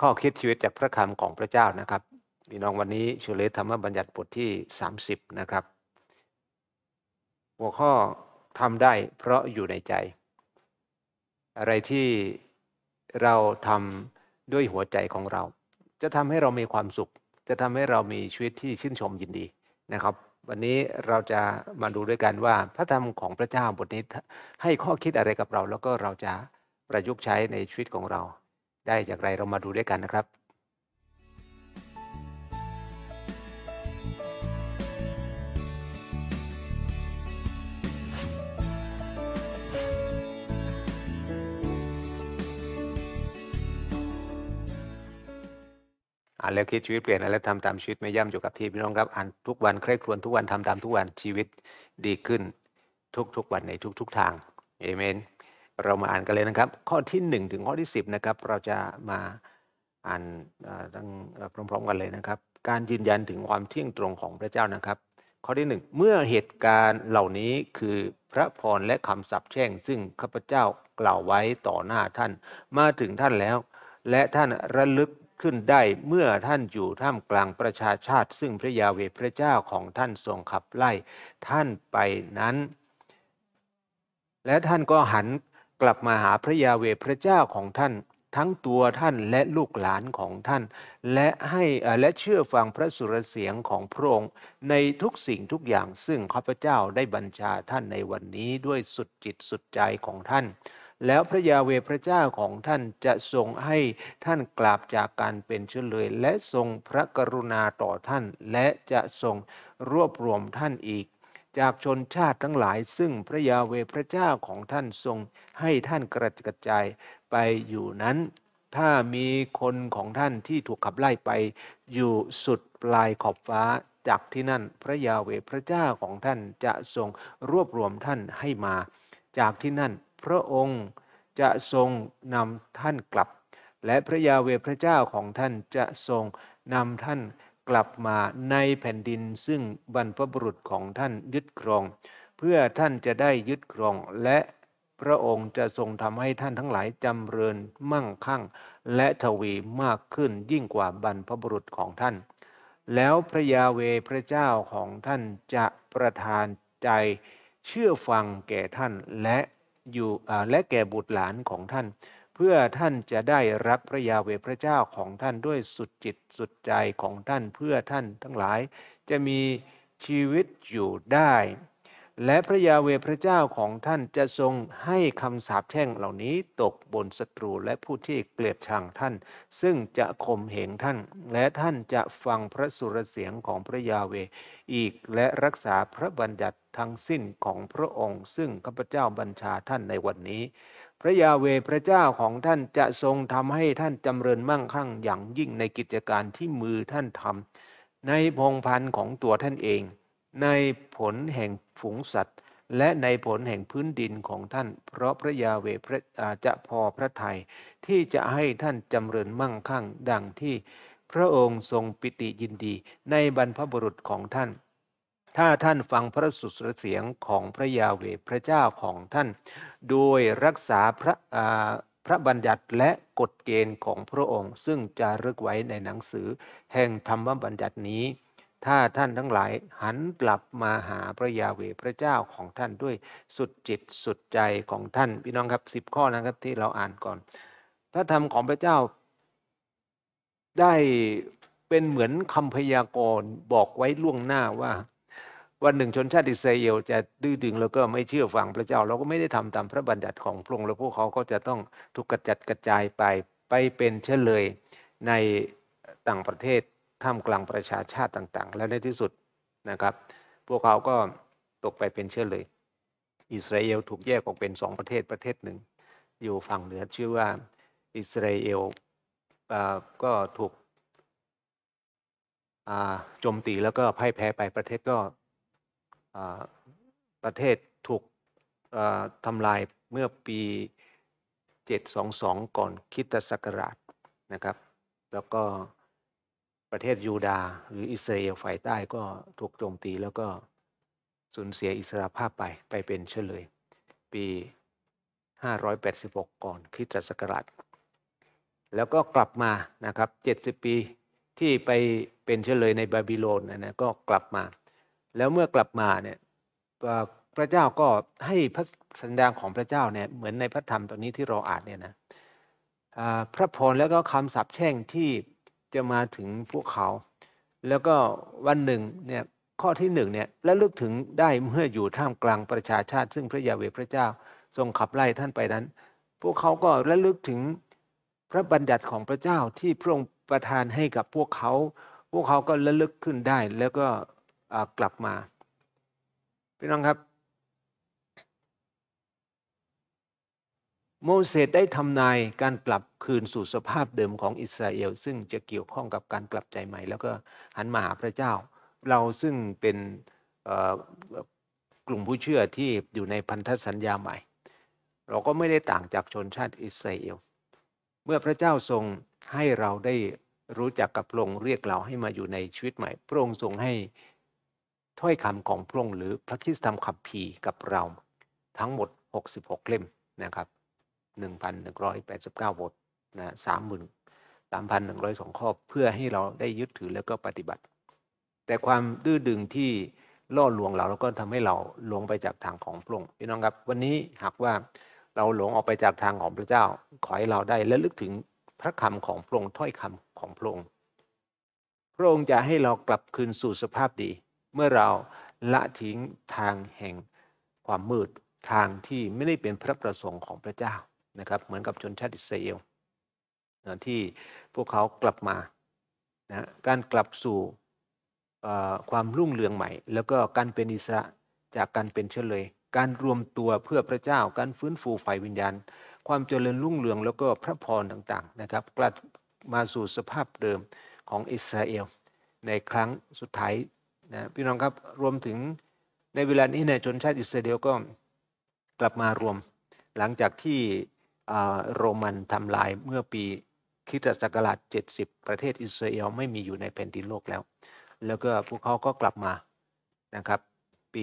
ข้อคิดชีวิตจากพระคำของพระเจ้านะครับพี่น้องวันนี้ชุเลธรรมบัญญัติบทที่ 30 นะครับหัวข้อทำได้เพราะอยู่ในใจ อะไรที่เราทำด้วยหัวใจของเรา จะทำให้เรามีความสุข จะทำให้เรามีชีวิตที่ชื่นชมยินดีนะครับ วันนี้เราจะมาดูด้วยกันว่า พระธรรมของพระเจ้าบทนี้ ให้ข้อคิดอะไรกับเรา แล้วก็เราจะประยุกต์ใช้ในชีวิตของเราได้อย่างไรเรามาดูด้วยกันนะครับอ่านแล้วคิดชีวิตเปลี่ยนแล้วทำตามชีวิตไม่ย่ำอยู่กับที่พี่น้องครับอ่านทุกวันเคร่ครวญทุกวันทำตามทุกวันชีวิตดีขึ้น ทุกๆวันในทุก ๆ ทางเอเมนเรามาอ่านกันเลยนะครับ ข้อที่ 1 ถึงข้อที่ 10นะครับเราจะมาอ่านทั้งพร้อมๆกันเลยนะครับ การยืนยันถึงความเที่ยงตรงของพระเจ้านะครับ ข้อที่ 1 เมื่อเหตุการณ์เหล่านี้คือพระพรและคำสับแช่งซึ่งข้าพเจ้ากล่าวไว้ต่อหน้าท่านมาถึงท่านแล้ว และท่านระลึกขึ้นได้เมื่อท่านอยู่ท่ามกลางประชาชาติ ซึ่งพระยาเวพระเจ้าของท่านทรงขับไล่ท่านไปนั้น และท่านก็หันกลับมาหาพระยาเวพระเจ้าของท่าน ทั้งตัวท่านและลูกหลานของท่าน และให้และเชื่อฟังพระสุรเสียงของพระองค์ในทุกสิ่งทุกอย่างซึ่งข้าพเจ้าได้บัญชาท่านในวันนี้ด้วยสุดจิตสุดใจของท่าน แล้วพระยาเวพระเจ้าของท่านจะทรงให้ท่านกลับจากการเป็นเชลย และทรงพระกรุณาต่อท่านและจะทรงรวบรวมท่านอีกจากชนชาติทั้งหลายซึ่งพระยาเวพระเจ้าของท่านทรงให้ท่านกระจาย ไปอยู่นั้น ถ้ามีคนของท่านที่ถูกขับไล่ไป อยู่สุดปลายขอบฟ้า จากที่นั่นพระยาเวพระเจ้าของท่านจะทรงรวบรวมท่านให้มา จากที่นั่นพระองค์จะทรงนำท่านกลับ และพระยาเวพระเจ้าของท่านจะทรงนำท่านกลับมาในแผ่นดินซึ่งบรรพบุรุษของท่านยึดครอง เพื่อท่านจะได้ยึดครอง และพระองค์จะทรงทำให้ท่านทั้งหลายจำเริญมั่งคั่งและทวีมากขึ้นยิ่งกว่าบรรพบุรุษของท่าน แล้วพระยาเวพระเจ้าของท่านจะประทานใจ เชื่อฟังแก่ท่านและอยู่และแก่บุตรหลานของท่านเพื่อท่านจะได้รักพระยาเวพระเจ้าของท่านด้วยสุดจิตสุดใจของท่านเพื่อท่านทั้งหลายจะมีชีวิตอยู่ได้ และพระยาเวพระเจ้าของท่านจะทรงให้คำสาปแช่งเหล่านี้ตกบนศัตรูและผู้ที่เกลียดชังท่าน ซึ่งจะข่มเหงท่าน และท่านจะฟังพระสุรเสียงของพระยาเวอีกและรักษาพระบัญญัติทั้งสิ้นของพระองค์ ซึ่งข้าพเจ้าบัญชาท่านในวันนี้พระยาเวพระเจ้าของท่านจะทรงทำให้ท่านจำเริญมั่งคั่งอย่างยิ่งในกิจการที่มือท่านทำ ในพงพันธ์ของตัวท่านเองในผลแห่งฝูงสัตว์ และในผลแห่งพื้นดินของท่าน เพราะพระยาเวพระจะพอพระทัยที่จะให้ท่านจำเริญมั่งคั่งดังที่พระองค์ทรงปิติยินดีในบรรพบุรุษของท่านถ้าท่านฟังพระสุรเสียงของพระยาเวพระเจ้าของท่าน โดยรักษาพระพระบัญญัติและกฎเกณฑ์ของพระองค์ ซึ่งจะรึกไว้ในหนังสือ แห่งธรรมบัญญัตินี้ ถ้าท่านทั้งหลาย หันกลับมาหาพระยาเวพระเจ้าของท่านด้วยสุดจิตสุดใจของท่าน พี่น้องครับสิบข้อนะครับที่เราอ่านก่อนพระธรรมของพระเจ้า ได้เป็นเหมือนคำพยากรณ์บอกไว้ล่วงหน้าว่าวันหนึ่ง ชนชาติอิสราเอลจะดื้อดึงแล้วก็ไม่เชื่อฟังพระเจ้าเราก็ไม่ได้ทำตามพระบัญญัติของพระองค์แล้วพวกเขาก็จะต้องถูกกระจัดกระจายไปไปเป็นเชลยในต่างประเทศท่ามกลางประชาชาติต่างๆ และในที่สุดนะครับ พวกเขาก็ตกไปเป็นเชลย อิสราเอลถูกแยกออกเป็นสองประเทศประเทศหนึ่ง อยู่ฝั่งเหนือชื่อว่าอิสราเอลก็ถูกโจมตีแล้วก็พ่ายแพ้ไปประเทศก็ประเทศถูกทำลายเมื่อปี 722 ก่อนคิตศักราชนะครับ แล้วก็ประเทศยูดาหรืออิสราเอลฝ่ายใต้ก็ถูกโจมตีแล้วก็สูญเสียอิสราภาพไปไปเป็นเฉลย ปี 586 ก่อนคริสตศักราช แล้วก็กลับมานะครับ 70 ปีที่ไปเป็นเฉลยในบาบิโลนนะก็กลับมาแล้วเมื่อกลับมาเนี่ยพระเจ้าก็ให้พระสัญดาของพระเจ้าเนี่ยเหมือนในพระธรรมตอนนี้ที่เราอ่านเนี่ยนะพระพรแล้วก็คำสาปแช่งที่จะมาถึงพวกเขา แล้วก็วันหนึ่งเนี่ย ข้อที่หนึ่งเนี่ยและลึกถึงได้เมื่ออยู่ท่ามกลางประชาชาติ ซึ่งพระยาเวพระเจ้าทรงขับไล่ท่านไปนั้น พวกเขาก็รละลึกถึงพระบัญญัติของพระเจ้าที่พระองค์ประทานให้กับพวกเขา พวกเขาก็ระลึกขึ้นได้แล้วก็กลับมาพี่น้องครับ โมเสสได้ทำนายการกลับคืนสู่สภาพเดิมของอิสราเอลซึ่งจะเกี่ยวข้องกับการกลับใจใหม่ แล้วก็หันมาหาพระเจ้า เราซึ่งเป็นกลุ่มผู้เชื่อที่อยู่ในพันธสัญญาใหม่ เราก็ไม่ได้ต่างจากชนชาติอิสราเอลเมื่อพระเจ้าทรงให้เราได้รู้จักกับพระองค์เรียกเราให้มาอยู่ในชีวิตใหม่พระองค์ทรงให้ถ้อยคำของพระองค์หรือพระคิดธรรมขับพีกับเราทั้งหมด 66 เล่มนะครับ1,189 บทนะสามหมื่นสามพันหนึ่งร้อยสองข้อเพื่อให้เราได้ยึดถือแล้วก็ปฏิบัติ แต่ความดื้อดึงที่ล่อลวงเราแล้วก็ทำให้เราหลงไปจากทางของพระองค์พี่น้องครับวันนี้หากว่าเราหลงออกไปจากทางของพระเจ้าขอให้เราได้และลึกถึงพระคำของพระองค์ถ้อยคำของพระองค์พระองค์จะให้เรากลับคืนสู่สภาพดีเมื่อเราละทิ้งทางแห่งความมืดทางที่ไม่ได้เป็นพระประสงค์ของพระเจ้านะครับเหมือนกับชนชาติอิสราเอลนะที่พวกเขากลับมานะการกลับสู่ความรุ่งเรืองใหม่ แล้วก็การเป็นอิสระจากการเป็นเชลย การรวมตัวเพื่อพระเจ้าการฟื้นฟู ฝ่ายวิญญาณความเจริญรุ่งเรืองแล้วก็พระพรต่างๆนะครับกลับมาสู่สภาพเดิมของอิสราเอลในครั้งสุดท้ายนะพี่น้องครับ รวมถึงในเวลานี้เนี่ยชนชาติอิสราเอลก็กลับมารวมหลังจากที่โรมันทำลายเมื่อปีคริสตศักราช70 ประเทศอิสราเอลไม่มีอยู่ในแผ่นดินโลกแล้ว แล้วก็พวกเขาก็กลับมานะครับ ปี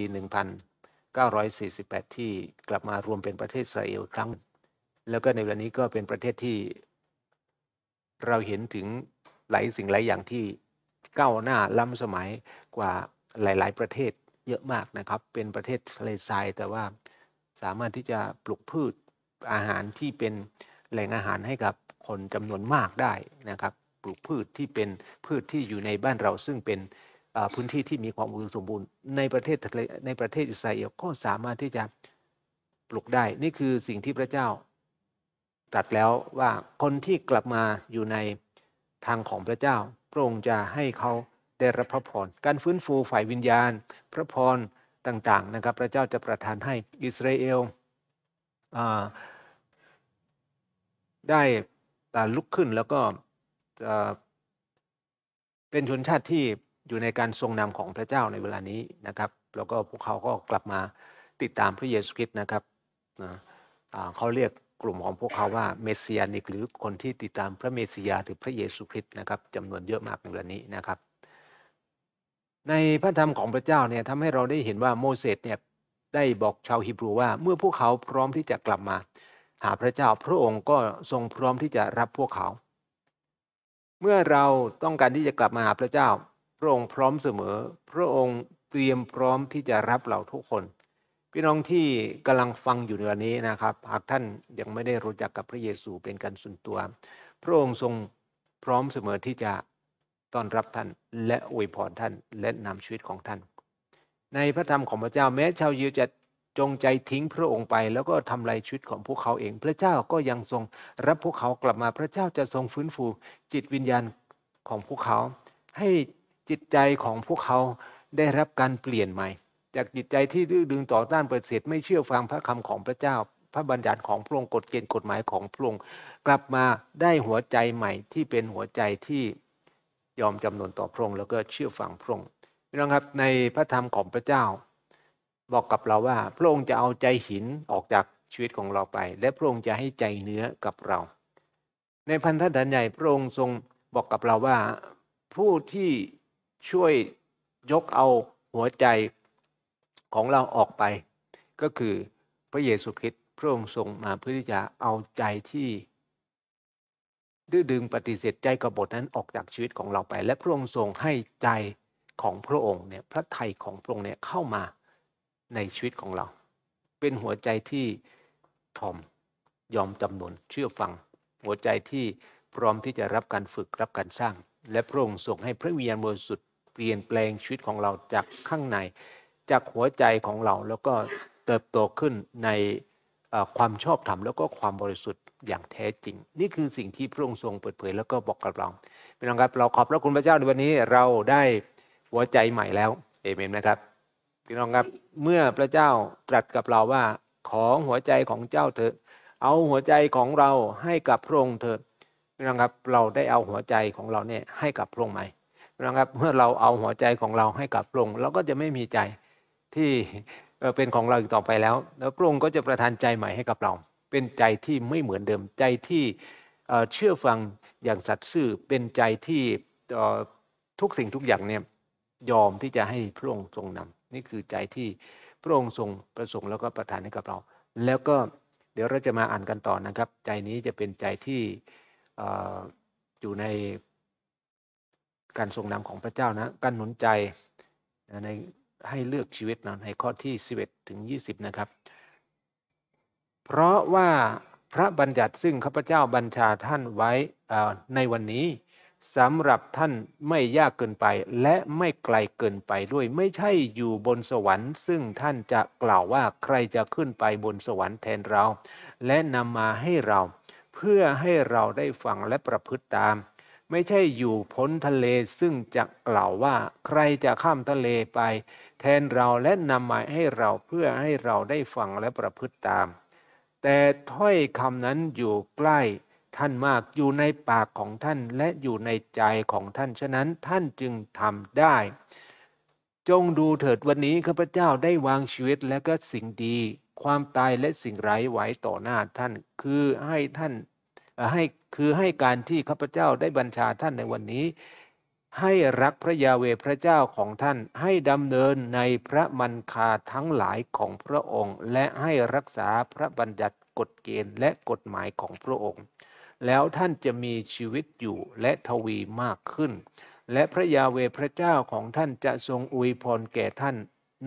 1948 ที่กลับมารวมเป็นประเทศอิสราเอลครั้ง แล้วก็ในเวลานี้ก็เป็นประเทศที่ เราเห็นถึงหลายสิ่งหลายอย่างที่ก้าวหน้าล้ำสมัยกว่าหลาย ๆ ประเทศเยอะมากนะครับ เป็นประเทศทะเลทรายแต่ว่าสามารถที่จะปลูกพืชอาหารที่เป็นแหล่งอาหารให้กับคนจำนวนมากได้นะครับ ปลูกพืชที่เป็นพืชที่อยู่ในบ้านเราซึ่งเป็นพื้นที่ที่มีความอุดมสมบูรณ์ในประเทศใน ประเทศอิสราเอลก็สามารถที่จะปลูกได้ นี่คือสิ่งที่พระเจ้าตรัสแล้วว่าคนที่กลับมาอยู่ในทางของพระเจ้าพระองค์จะให้เขา ได้ รับ พระพร การฟื้นฟูฝ่ายวิญญาณ พระพร ต่างๆนะครับ พระเจ้าจะประทานให้อิสราเอลได้ลุกขึ้นแล้วก็เป็นชนชาติที่อยู่ในการทรง นำ ของพระเจ้าในเวลานี้ นะครับ แล้วก็ พวกเขาก็กลับมาติดตาม พระเยซูคริสต์นะครับเขาเรียกกลุ่มของพวกเขาว่าเมสิยานิกหรือคนที่ติดตามพระเมสสิยาหรือพระเยซูคริสต์นะครับจำนวนเยอะมากในเวลานี้นะครับ ในพระธรรมของพระเจ้าเนี่ยทำให้เราได้เห็นว่าโมเสสเนี่ยได้บอกชาวฮิบรูว่า เมื่อพวกเขาพร้อมที่จะกลับมา หาพระเจ้าพระองค์ก็ทรงพร้อมที่จะรับพวกเขา เมื่อเราต้องการที่จะกลับมาหาพระเจ้า พระองค์พร้อมเสมอ พระองค์เตรียมพร้อมที่จะรับเราทุกคนพี่น้องที่กำลังฟังอยู่ในวันนี้นะครับ หากท่านยังไม่ได้รู้จักกับพระเยซูเป็นการส่วนตัว พระองค์ทรงพร้อมเสมอที่จะต้อนรับท่านและอวยพรท่าน และนำชีวิตของท่าน ในพระธรรมของพระเจ้าแม้ชาวยิวจะจงใจทิ้งพระองค์ไป แล้วก็ทำลายชีวิตของพวกเขาเอง พระเจ้าก็ยังทรงรับพวกเขากลับมาพระเจ้าจะทรงฟื้นฟูจิตวิญญาณของพวกเขา ให้จิตใจของพวกเขาได้รับการเปลี่ยนใหม่จากจิตใจที่ดื้อดึงต่อต้านเปิดเสดไม่เชื่อฟังพระคำของพระเจ้า พระบัญญัติของพระองค์กฎเกณฑ์กฎหมายของพระองค์กลับมาได้หัวใจใหม่ที่เป็นหัวใจที่ยอมจำนนต่อพระองค์แล้วก็เชื่อฟังพระองค์นะครับในพระธรรมของพระเจ้า บอกกับเราว่าพระองค์จะเอาใจหินออกจากชีวิตของเราไป และพระองค์จะให้ใจเนื้อกับเรา ในพันธสัญญาพระองค์ทรงบอกกับเราว่าผู้ที่ช่วยยกเอาหัวใจของเราออกไปก็คือพระเยซูคริสต์พระองค์ทรงมาเพื่อที่จะเอาใจที่ ดื้อดึงปฏิเสธใจกบฏนั้นออกจากชีวิตของเราไป และพระองค์ทรงให้ใจของพระองค์เนี่ยพระไทยของพระองค์เนี่ยเข้ามาในชีวิตของเรา เป็นหัวใจที่ทอม ยอมจำนนเชื่อฟัง หัวใจที่พร้อมที่จะรับการฝึกรับการสร้าง และพระองค์ทรงให้พระวิญญาณบริสุทธิ์เปลี่ยนแปลงชีวิตของเราจากข้างในจากหัวใจของเราแล้วก็เติบโตขึ้นในความชอบธรรมแล้วก็ความบริสุทธิ์อย่างแท้จริง นี่คือสิ่งที่พระองค์ทรงเปิดเผยแล้วก็บอกกับเราพี่น้องครับเราขอบพระคุณพระเจ้าในวันนี้เราได้หัวใจใหม่แล้วเอเมนนะครับ พี่น้องครับเมื่อพระเจ้าตรัสกับเราว่าของหัวใจของเจ้าเถอะเอาหัวใจของเราให้กับพระองค์เถิดพี่น้องครับเราได้เอาหัวใจของเราเนี่ยให้กับพระองค์ไหมพี่น้องครับเมื่อเราเอาหัวใจของเราให้กับพระองค์เราก็จะไม่มีใจที่เป็นของเราอีกต่อไปแล้ว แล้วพระองค์ก็จะประทานใจใหม่ให้กับเรา เป็นใจที่ไม่เหมือนเดิม ใจที่เชื่อฟังอย่างสัตย์ซื่อ เป็นใจที่ทุกสิ่งทุกอย่างเนี่ยยอมที่จะให้พระองค์ทรงนำ นี่คือใจที่พระองค์ทรงประสงค์แล้วก็ประทานให้กับเรา แล้วก็เดี๋ยวเราจะมาอ่านกันต่อนะครับ ใจนี้จะเป็นใจที่อยู่ใน การทรงนำของพระเจ้านะการหนุนใจในให้เลือกชีวิตเราในข้อที่11ถึง 20 นะครับ เพราะว่าพระบัญญัติซึ่งข้าพเจ้าบัญชาท่านไว้ในวันนี้สำหรับท่านไม่ยากเกินไป และไม่ไกลเกินไปด้วย ไม่ใช่อยู่บนสวรรค์ ซึ่งท่านจะกล่าวว่าใครจะขึ้นไปบนสวรรค์แทนเรา และนำมาให้เราเพื่อให้เราได้ฟังและประพฤติตามไม่ใช่อยู่พ้นทะเล ซึ่งจะกล่าวว่าใครจะข้ามทะเลไป แทนเราและนำมาให้เราเพื่อให้เราได้ฟังและประพฤติตาม แต่ถ้อยคำนั้นอยู่ใกล้ ท่านมากอยู่ในปากของท่านและอยู่ในใจของท่านฉะนั้นท่านจึงทำได้ จงดูเถิดวันนี้ข้าพเจ้าได้วางชีวิตและก็สิ่งดี ความตายและสิ่งไร้ไว้ต่อหน้าท่านคือให้ท่านให้คือให้การที่ข้าพเจ้าได้บัญชาท่านในวันนี้ ให้รักพระยาเวพระเจ้าของท่านให้ดำเนินในพระมันคาทั้งหลายของพระองค์ และให้รักษาพระบัญญัติกฎเกณฑ์และกฎหมายของพระองค์ แล้วท่านจะมีชีวิตอยู่และทวีมากขึ้น และพระยาเวพระเจ้าของท่านจะทรงอวยพรแก่ท่าน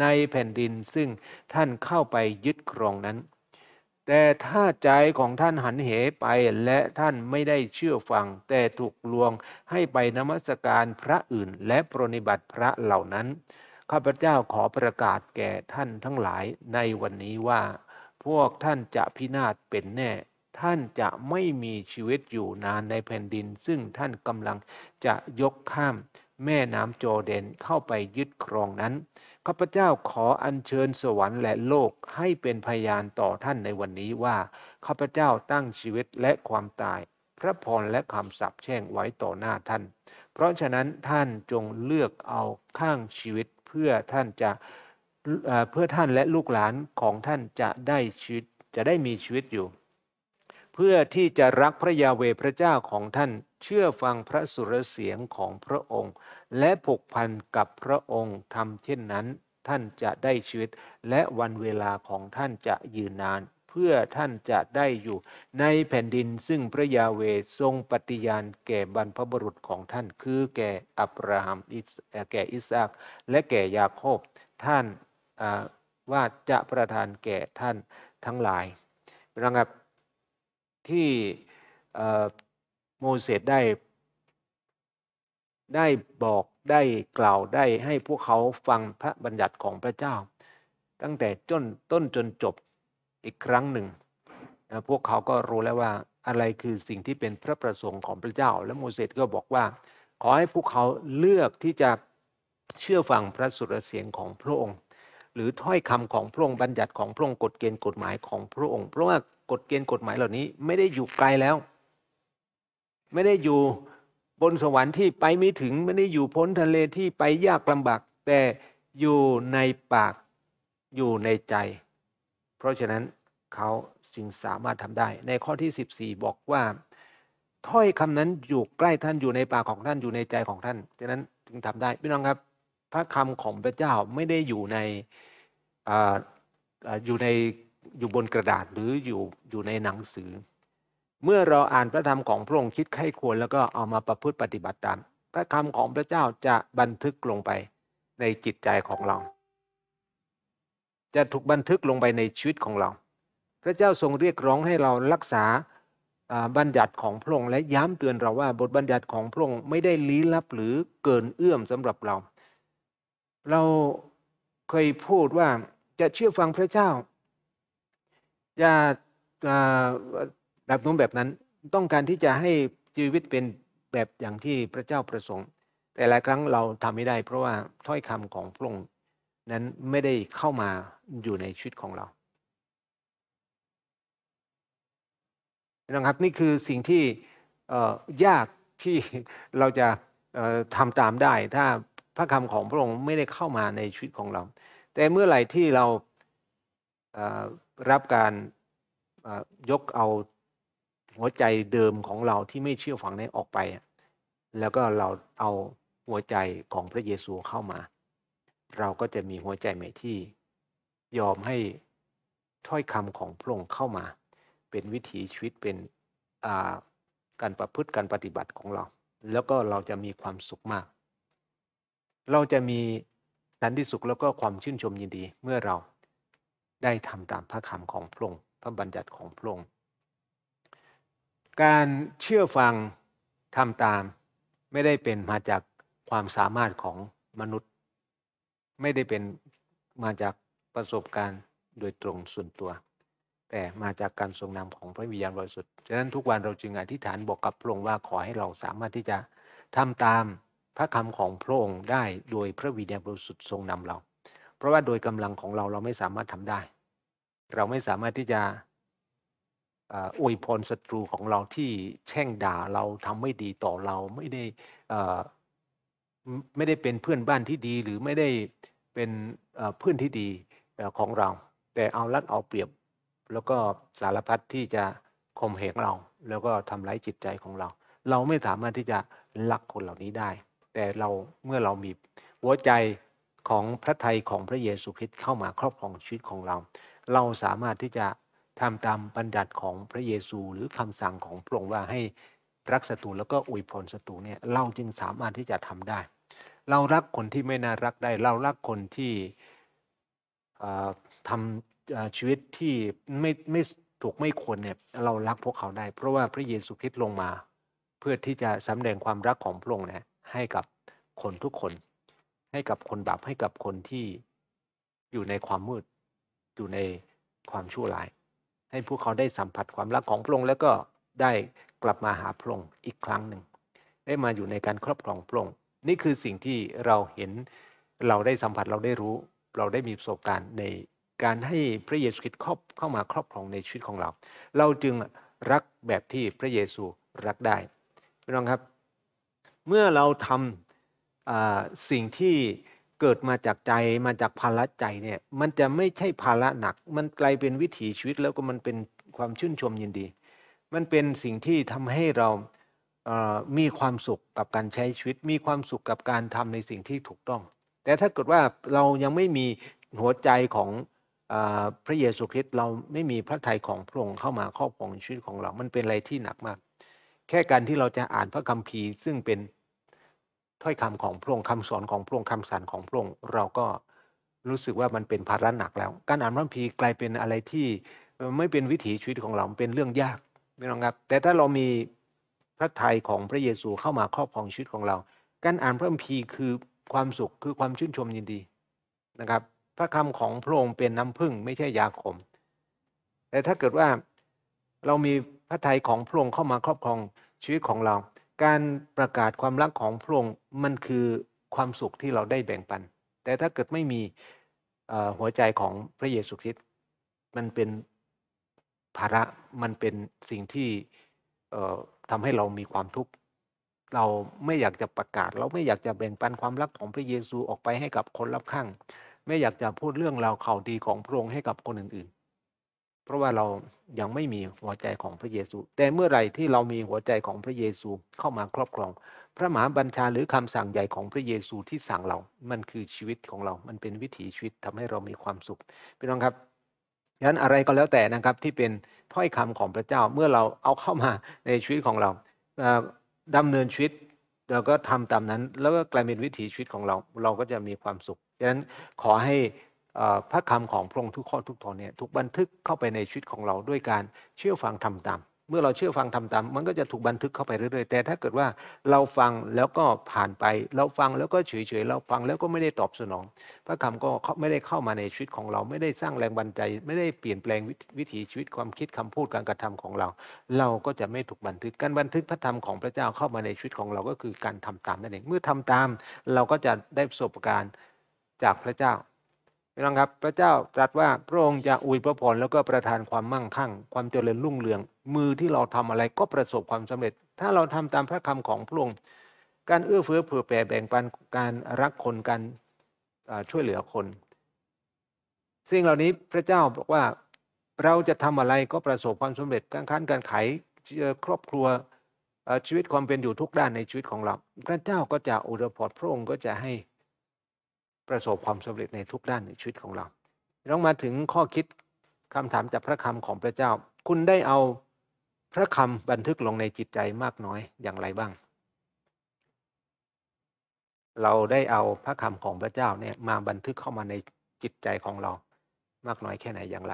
ในแผ่นดินซึ่งท่านเข้าไปยึดครองนั้นแต่ถ้าใจของท่านหันเหไปและท่านไม่ได้เชื่อฟัง แต่ถูกลวงให้ไปนมัสการพระอื่นและปรนิบัติพระเหล่านั้นข้าพเจ้าขอประกาศแก่ท่านทั้งหลายในวันนี้ว่า พวกท่านจะพินาศเป็นแน่ ท่านจะไม่มีชีวิตอยู่นานในแผ่นดิน ซึ่งท่านกำลังจะยกข้ามแม่น้ำโจเดนเข้าไปยึดครองนั้นข้าพเจ้าขออัญเชิญสวรรค์และโลกให้เป็นพยานต่อท่านในวันนี้ว่าข้าพเจ้าตั้งชีวิตและความตาย พระพรและคำสาปแช่งไว้ต่อหน้าท่าน เพราะฉะนั้นท่านจงเลือกเอาข้างชีวิตเพื่อท่านจะเพื่อท่านและลูกหลานของท่านจะได้ชีวิตจะได้มีชีวิตอยู่เพื่อที่จะรักพระยาเวพระเจ้าของท่านเชื่อฟังพระสุรเสียงของพระองค์ และผูกพันกับพระองค์ทำเช่นนั้น ท่านจะได้ชีวิต และวันเวลาของท่านจะยืนนาน เพื่อท่านจะได้อยู่ ในแผ่นดินซึ่งพระยาเวทรงปฏิญาณแก่บรรพบุรุษของท่านคือแก่อับราฮัมแก่อิสอักและแก่ยาโคบท่านว่าจะประทานแก่ท่านทั้งหลายนะครับที่โมเสสได้ได้บอกได้กล่าวได้ให้พวกเขาฟังพระบัญญัติของพระเจ้า ตั้งแต่จนต้นจนจบอีกครั้งหนึ่งพวกเขาก็รู้แล้วว่าอะไรคือสิ่งที่เป็นพระประสงค์ของพระเจ้า และโมเสสก็บอกว่า ขอให้พวกเขาเลือกที่จะเชื่อฟังพระสุรเสียงของพระองค์ หรือถ้อยคำของพระองค์บัญญัติของพระองค์กฎเกณฑ์กฎหมายของพระองค์เพราะว่ากฎเกณฑ์กฎหมายเหล่านี้ไม่ได้อยู่ไกลแล้ว ไม่ได้อยู่บนสวรรค์ที่ไปไม่ถึงไม่ได้อยู่พ้นทะเลที่ไปยากลำบาก แต่อยู่ในปากอยู่ในใจ เพราะฉะนั้นเขาจึงสามารถทำได้ในข้อที่ 14 บอกว่าถ้อยคำนั้นอยู่ใกล้ท่านอยู่ในปากของท่านอยู่ในใจของท่านฉะนั้นจึงทำได้ พี่น้องครับพระคำของพระเจ้าไม่ได้อยู่ในออยู่ในอยู่บนกระดาษหรืออยู่อยู่ในหนังสือ เมื่อเราอ่านพระธรรม ของพระองค์คิดไข้ควรแล้วก็เอามาประพฤติปฏิบัติตาม พระคาของพระเจ้าจะบันทึกลงไปในจิตใจของเรา จะถูกบันทึกลงไปในชีวิตของเรา พระเจ้าทรงเรียกร้องให้เรารักษาบัญญัติของพระองค์และย้ำเตือนเราว่าบทบัญญัติของพระองค์ไม่ได้ลี้ลับหรือเกินเอื้อมสำหรับเรา เราเคยพูดว่าจะเชื่อฟังพระเจ้าจะแบบนู้นแบบนั้นต้องการที่จะให้ชีวิตเป็นแบบอย่างที่พระเจ้าประสงค์ แต่หลายครั้งเราทำไม่ได้เพราะว่าถ้อยคำของพระองค์นั้นไม่ได้เข้ามาอยู่ในชีวิตของเรานะครับนี่คือสิ่งที่ยากที่เราจะทำตามได้ ถ้าพระคำของพระองค์ไม่ได้เข้ามาในชีวิตของเรา แต่เมื่อไหร่ที่เรารับการยกเอาหัวใจเดิมของเราที่ไม่เชื่อฝังนี้ออกไป แล้วก็เราเอาหัวใจของพระเยซูเข้ามา เราก็จะมีหัวใจใหม่ที่ยอมให้ถ้อยคำของพระองค์เข้ามา เป็นวิถีชีวิตเป็นการประพฤติการปฏิบัติของเรา แล้วก็เราจะมีความสุขมาก เราจะมีสันติสุขแล้วก็ความชื่นชมยินดีเมื่อเราได้ทำตามพระคำของพระองค์พระบัญญัติของพระองค์การเชื่อฟังทำตาม ไม่ได้เป็นมาจากความสามารถของมนุษย์ ไม่ได้เป็นมาจากประสบการณ์โดยตรงส่วนตัว แต่มาจากการทรงนำของพระวิญญาณบริสุทธิ์ฉะนั้นทุกวันเราจึงอธิษฐานบอกกับพระองค์ว่าขอให้เราสามารถที่จะทำตามพระคำของพระองค์ได้โดยพระวิญญาณบริสุทธิ์ทรงนำเราราะว่าโดยกำลังของเราเราไม่สามารถทำได้ เราไม่สามารถที่จะอวยพรศัตรูของเราที่แช่งด่าเราทำไม่ดีต่อเราไม่ได้ไม่ได้เป็นเพื่อนบ้านที่ดีหรือไม่ได้เป็นเพื่อนที่ดีของเรา แต่เอารัดเอาเปรียบ แล้วก็สารพัดที่จะข่มเหงเรา แล้วก็ทำร้ายจิตใจของเรา เราไม่สามารถที่จะรักคนเหล่านี้ได้ แต่เราเมื่อเรามีหัวใจของพระทัยของพระเยซูคริสต์เข้ามาครอบครองชีวิตของเรา เราสามารถที่จะทำตามบัญญัติของพระเยซูหรือคำสั่งของพระองค์ว่าให้รักศัตรูแล้วก็อวยพรศัตรูเนี่ยเราจึงสามารถที่จะทำได้ เรารักคนที่ไม่น่ารักได้ เรารักคนที่ทำชีวิตที่ไม่ไม่ถูกไม่ควรเนี่ยเรารักพวกเขาได้เพราะว่าพระเยซูคริสต์ลงมา เพื่อที่จะสาแดงความรักของพระองค์นะให้กับคนทุกคนให้กับคนบาปให้กับคนที่อยู่ในความมืดอยู่ในความชั่วร้าย ให้พวกเขาได้สัมผัสความรักของพระองค์แล้วก็ได้กลับมาหาพระองค์อีกครั้งหนึ่ง ได้มาอยู่ในการครอบครองพระองค์นี่คือสิ่งที่เราเห็นเราได้สัมผัสเราได้รู้ เราได้มีประสบการณ์ในการให้พระเยซูคริสต์เข้ามาครอบครองในชีวิตของเรา เราจึงรักแบบที่พระเยซูรักได้พี่น้องครับเมื่อเราทำสิ่งที่เกิดมาจากใจมาจากภาระใจเนี่ยมันจะไม่ใช่ภาระหนักมันกลายเป็นวิถีชีวิตแล้วก็มันเป็นความชื่นชมยินดี มันเป็นสิ่งที่ทำให้เรามีความสุขกับการใช้ชีวิตมีความสุขกับการทำในสิ่งที่ถูกต้อง แต่ถ้าเกิดว่าเรายังไม่มีหัวใจของพระเยซูคริสต์เราไม่มีพระทัยของพระองค์เข้ามาครอบครองชีวิตของเรา มันเป็นอะไรที่หนักมาก แค่การที่เราจะอ่านพระคัมภีร์ซึ่งเป็นถ้อยคำของพระองค์คำสอนของพระองค์คำสั่งของพระองค์เราก็รู้สึกว่ามันเป็นภาระหนักแล้ว การอ่านพระคัมภีร์กลายเป็นอะไรที่ไม่เป็นวิถีชีวิตของเราเป็นเรื่องยากไม่ต้องครับแต่ถ้าเรามีพระทัยของพระเยซูเข้ามาครอบครองชีวิตของเรา การอ่านพระคัมภีร์คือความสุขคือความชื่นชมยินดีนะครับพระคำของพระองค์เป็นน้ำพึ่งไม่ใช่ยาขมแต่ถ้าเกิดว่าเรามีพระทัยของพระองค์เข้ามาครอบครองชีวิตของเราการประกาศความรักของพระองค์มันคือความสุขที่เราได้แบ่งปัน แต่ถ้าเกิดไม่มีหัวใจของพระเยซูคริสต์มันเป็นภาระ มันเป็นสิ่งที่ทำให้เรามีความทุกข์ เราไม่อยากจะประกาศ เราไม่อยากจะแบ่งปันความรักของพระเยซูออกไปให้กับคนรับข้าง ไม่อยากจะพูดเรื่องราวข่าวดีของพระองค์ให้กับคนอื่น ๆเพราะว่าเรายังไม่มีหัวใจของพระเยซู แต่เมื่อไหร่ที่เรามีหัวใจของพระเยซูเข้ามาครอบครอง พระมหาบัญชาหรือคำสั่งใหญ่ของพระเยซูที่สั่งเรา มันคือชีวิตของเรา มันเป็นวิถีชีวิตทำให้เรามีความสุขพี่น้องครับังนั้นอะไรก็แล้วแต่นะครับที่เป็นถ้อยคำของพระเจ้าเมื่อเราเอาเข้ามาในชีวิตของเราดำเนินชีวิตเราก็ทำตามนั้นแล้วก็กลายเป็นวิถีชีวิตของเราเราก็จะมีความสุขังนั้นขอให้พระคำของพระองค์ทุกข้อทุกตอนเนี่ยถูกบันทึกเข้าไปในชีวิตของเราด้วยการเชื่อฟังทำตาม เมื่อเราเชื่อฟังทำตามมันก็จะถูกบันทึกเข้าไปเรื่อยๆ แต่ถ้าเกิดว่าเราฟังแล้วก็ผ่านไปเราฟังแล้วก็เฉยๆเราฟังแล้วก็ไม่ได้ตอบสนอง พระคำก็ไม่ได้เข้ามาในชีวิตของเราไม่ได้สร้างแรงบันใจ ไม่ได้เปลี่ยนแปลงวิถีชีวิตความคิดคำพูดการกระทำของเรา เราก็จะไม่ถูกบันทึกการบันทึกพระธรรมของพระเจ้าเข้ามาในชีวิตของเราก็คือการทำตามนั่นเอง เมื่อทำตามเราก็จะได้ประสบการณ์จากพระเจ้าพี่น้องครับพระเจ้าตรัสว่าพระองค์จะอวยพระพรแล้วก็ประทานความมั่งคั่ง ความเจริญรุ่งเรืองมือที่เราทำอะไรก็ประสบความสำเร็จ ถ้าเราทำตามพระคำของพระองค์การเอื้อเฟื้อเผื่อแผ่แบ่งปันการรักคนการช่วยเหลือคนสิ่งเหล่านี้พระเจ้าบอกว่าเราจะทำอะไรก็ประสบความสำเร็จการค้าการขายครอบครัวชีวิตความเป็นอยู่ทุกด้านในชีวิตของเราพระเจ้าก็จะอุดรพรพระองค์ก็จะให้ประสบความสำเร็จในทุกด้านในชีวิตของเรา เรองมาถึงข้อคิดคำถามจากพระคำของพระเจ้า คุณได้เอาพระคำบันทึกลงในจิตใจมากน้อยอย่างไรบ้าง เราได้เอาพระคำของพระเจ้าเนี่ยมาบันทึกเข้ามาในจิตใจของเรามากน้อยแค่ไหนอย่างไร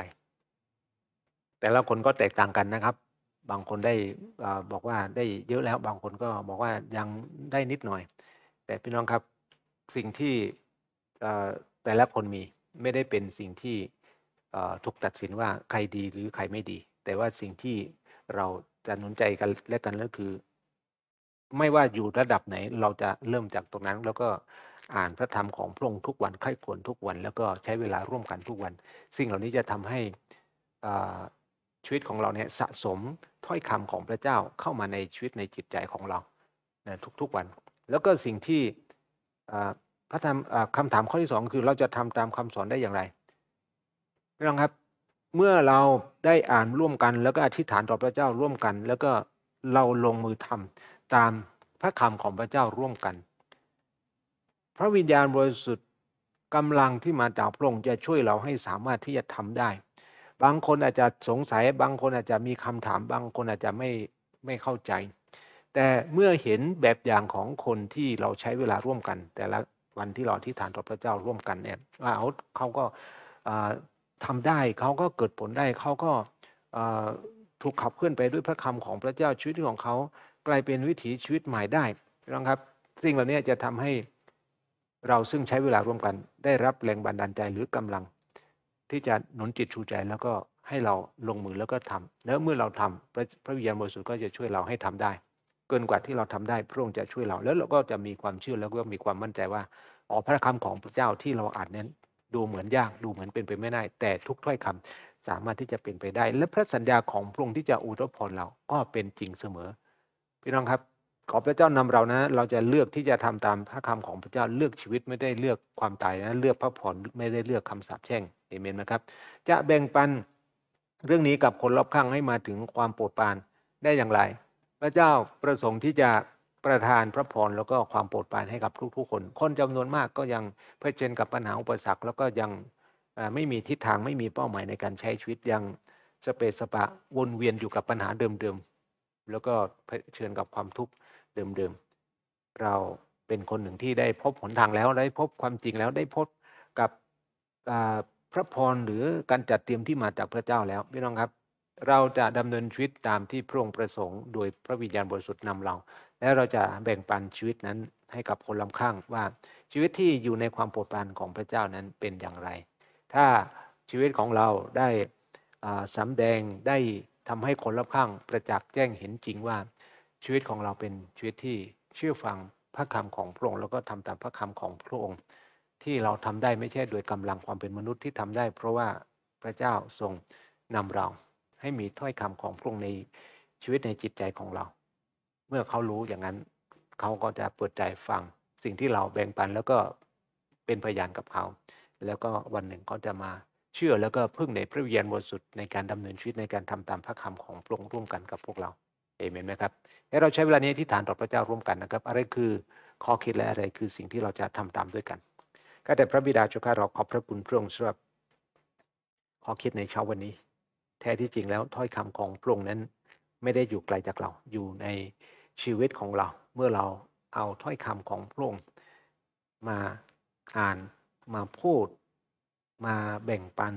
แต่ละคนก็แตกต่างกันนะครับ บางคนได้บอกว่าได้เยอะแล้ว บางคนก็บอกว่ายังได้นิดหน่อย แต่พี่น้องครับสิ่งที่แต่ละคนมีไม่ได้เป็นสิ่งที่ถูกตัดสินว่าใครดีหรือใครไม่ดี แต่ว่าสิ่งที่เราจะหนุนใจกันและกันก็คือ ไม่ว่าอยู่ระดับไหนเราจะเริ่มจากตรงนั้น แล้วก็อ่านพระธรรมของพระองค์ทุกวันไข้ควรทุกวันแล้วก็ใช้เวลาร่วมกันทุกวัน สิ่งเหล่านี้จะทำให้ชีวิตของเราเนี่ยสะสมถ้อยคำของพระเจ้าเข้ามาในชีวิตในจิตใจของเราทุกๆวัน แล้วก็สิ่งที่พระธรรมคำถามข้อที่สองคือเราจะทำตามคำสอนได้อย่างไรพี่น้องครับเมื่อเราได้อ่านร่วมกัน แล้วก็อธิษฐานต่อพระเจ้าร่วมกัน แล้วก็เราลงมือทำตามพระคำของพระเจ้าร่วมกัน พระวิญญาณบริสุทธิ์กำลังที่มาจากพระองค์จะช่วยเราให้สามารถที่จะทำได้ บางคนอาจจะสงสัยบางคนอาจจะมีคำถามบางคนอาจจะไม่ไม่เข้าใจ แต่เมื่อเห็นแบบอย่างของคนที่เราใช้เวลาร่วมกันแต่ละวันที่เราที่ฐานต่อพระเจ้าร่วมกันเนี่ยเอาเขาก็ทำได้ เขาก็เกิดผลได้ เขาก็ถูกขับเคลื่อนไปด้วยพระคำของพระเจ้าชีวิตของเขา กลายเป็นวิถีชีวิตใหม่ได้นะครับ สิ่งเหล่านี้จะทำให้เราซึ่งใช้เวลาร่วมกันได้รับแรงบันดาลใจหรือกำลัง ที่จะหนุนจิตชูใจแล้วก็ให้เราลงมือแล้วก็ทำแล้วเมื่อเราทำพระพระวิญญาณบริสุทธิ์ก็จะช่วยเราให้ทำได้ เกินกว่าที่เราทำได้พระองค์จะช่วยเราแล้วเราก็จะมีความเชื่อแล้วก็มีความมั่นใจว่าอ๋อพระคำของพระเจ้าที่เราอ่านนั้นดูเหมือนยาก ดูเหมือนเป็นไปไม่ได้ แต่ทุกถ้อยคำสามารถที่จะเป็นไปได้ และพระสัญญาของพระองค์ที่จะอุทธพรเราก็เป็นจริงเสมอพี่น้องครับขอพระเจ้านำเรานะเราจะเลือกที่จะทำตามพระคำของพระเจ้าเลือกชีวิตไม่ได้เลือกความตายนะเลือกพระพรไม่ได้เลือกคํำสาปแช่งเอเมนไหมครับจะแบ่งปันเรื่องนี้กับคนรอบข้างให้มาถึงความโปรดปรานได้อย่างไร พระเจ้าประสงค์ที่จะประทานพระพรแล้วก็ความโปรดปรานให้กับทุกๆคน คนจำนวนมากก็ยังเผชิญกับปัญหาอุปสรรค แล้วก็ยังไม่มีทิศทางไม่มีเป้าหมายในการใช้ชีวิตยังสเปสปะวนเวียนอยู่กับปัญหาเดิมๆ แล้วก็เผชิญกับความทุกข์เดิมๆเราเป็นคนหนึ่งที่ได้พบหนทางแล้ว ได้พบความจริงแล้วได้พบกับพระพรหรือการจัดเตรียมที่มาจากพระเจ้าแล้วพี่น้องครับเราจะดำเนินชีวิตตามที่พระองค์ประสงค์ โดยพระวิญญาณบริสุทธิ์นำเราแล้วเราจะแบ่งปันชีวิตนั้นให้กับคนลำข้างว่าชีวิตที่อยู่ในความโปรดปรานของพระเจ้านั้นเป็นอย่างไร ถ้าชีวิตของเราได้สำแดงได้ทำให้คนลำข้างประจักษ์แจ้งเห็นจริงว่าชีวิตของเราเป็นชีวิตที่เชื่อฟังพระคำของพระองค์แล้วก็ทำตามพระคำของพระองค์ที่เราทำได้ไม่ใช่โดยกำลังความเป็นมนุษย์ที่ทำได้ เพราะว่าพระเจ้าทรงนำเราให้มีถ้อยคำของพระองค์ในชีวิตในจิตใจของเราเมื่อเขารู้อย่างนั้นเขาก็จะเปิดใจฟัง สิ่งที่เราแบ่งปันแล้วก็เป็นพยานกับเขาแล้วก็วันหนึ่งเขาจะมาเชื่อแล้วก็พึ่งในพระวิญญาณบริสุทธิ์ในการดำเนินชีวิตในการทำตามพระคำของพระองค์ร่วมกันกับพวกเราเอเมนไหมครับให้เราใช้เวลานี้ที่ฐานต่อพระเจ้าร่วมกันนะครับอะไรคือข้อคิดและอะไรคือสิ่งที่เราจะทำตามด้วยกัน ก็แต่พระบิดาเจ้าข้าเราขอบพระคุณพระองค์สำหรับข้อคิดในเช้าวันนี้ แท้ที่จริงแล้วถ้อยคำของพระองค์นั้นไม่ได้อยู่ไกลจากเราอยู่ในชีวิตของเราเมื่อเราเอาถ้อยคำของพระองค์มาอ่านมาพูดมาแบ่งปัน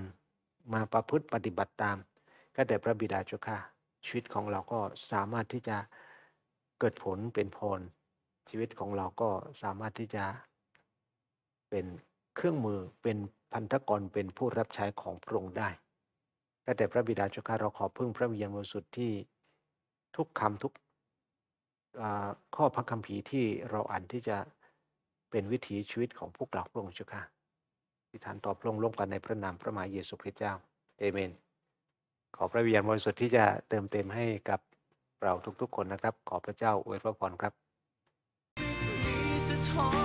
มาประพฤติปฏิบัติตาม ก็แต่พระบิดาเจ้าค่ะชีวิตของเราก็สามารถที่จะเกิดผลเป็นพลชีวิตของเราก็สามารถที่จะเป็นเครื่องมือเป็นพันธกรเป็นผู้รับใช้ของพระองค์ได้ ก็แต่พระบิดาเจ้าค่ะเราขอพึ่งพระวิญญาณบริสุทธิ์ที่ทุกคำทุกข้อพระคัมภีร์ที่เราอ่านที่จะเป็นวิถีชีวิตของพวกเราพระองค์เจ้าค่ะที่ทานตอบลงร่วมกันในพระนามพระมหาเยซูคริสต์เจ้า เอเมน ขอพระวิญญาณบริสุทธิ์ที่จะเติมเต็มให้กับเราทุกๆคนนะครับ ขอพระเจ้าอวยพระพรครับ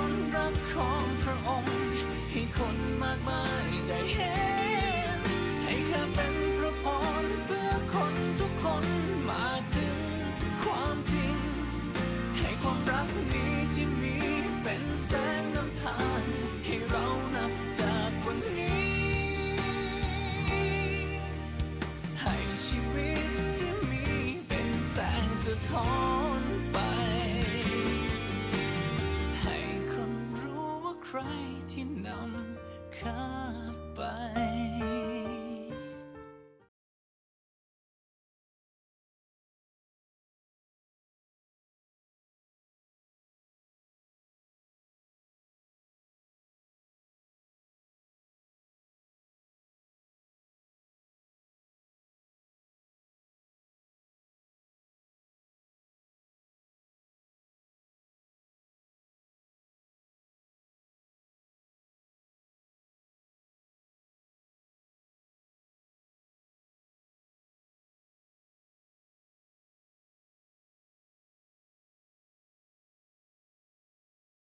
ท้อนไป ให้คนรู้ว่าใครที่นำ